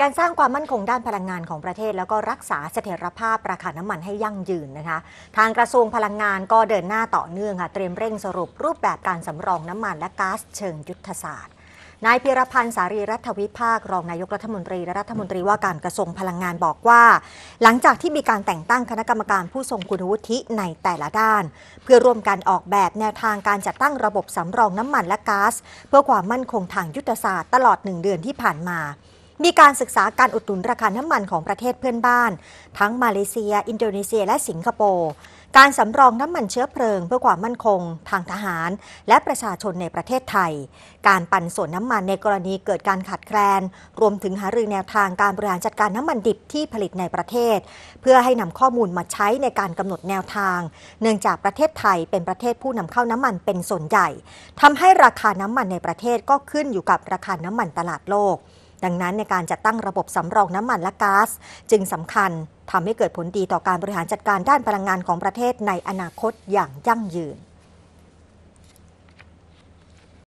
การสร้างความมั่นคงด้านพลังงานของประเทศ แล้วก็รักษาเสถียรภาพ ราคาน้ำมันให้ยั่งยืนนะคะทางกระทรวงพลังงานก็เดินหน้าต่อเนื่องค่ะเตรียมเร่งสรุปรูปแบบการสำรองน้ำมันและก๊าซเชิงยุทธศาสตร์นายพิรพันธ์สารีรัฐวิภาครอง นายกรัฐมนตรีและรัฐมนตรีว่าการกระทรวงพลังงานบอกว่า หลังจากที่มีการแต่งตั้งคณะกรรมการผู้ทรงคุณวุฒิในแต่ละด้าน เพื่อร่วมกันออกแบบแนวทางการจัดตั้งระบบสำรองน้ำมันและก๊าซเพื่อความมั่นคงทางยุทธศาสตร์ตลอดหนึ่งเดือนที่ผ่านมามีการศึกษาการอุดหนุนราคาน้ำมันของประเทศเพื่อนบ้าน ทั้งมาเลเซีย อินโดนีเซีย และสิงคโปร์ การสำรองน้ำมันเชื้อเพลิง เพื่อความมั่นคงทางทหาร และประชาชนในประเทศไทย การปั่นส่วนน้ำมันในกรณีเกิดการขาดแคลน รวมถึงหารือแนวทาง การบริหารจัดการน้ำมันดิบที่ผลิตในประเทศ เพื่อให้นำข้อมูลมาใช้ในการกำหนดแนวทาง เนื่องจากประเทศไทยเป็นประเทศผู้นำเข้าน้ำมันเป็นส่วนใหญ่ทำให้ราคาน้ำมันในประเทศก็ขึ้นอยู่กับราคาน้ำมันตลาดโลกดังนั้นในการจัดตั้งระบบสำรองน้ำมันและก๊าซจึงสำคัญทำให้เกิดผลดีต่อการบริหารจัดการด้านพลังงานของประเทศในอนาคตอย่างยั่งยืน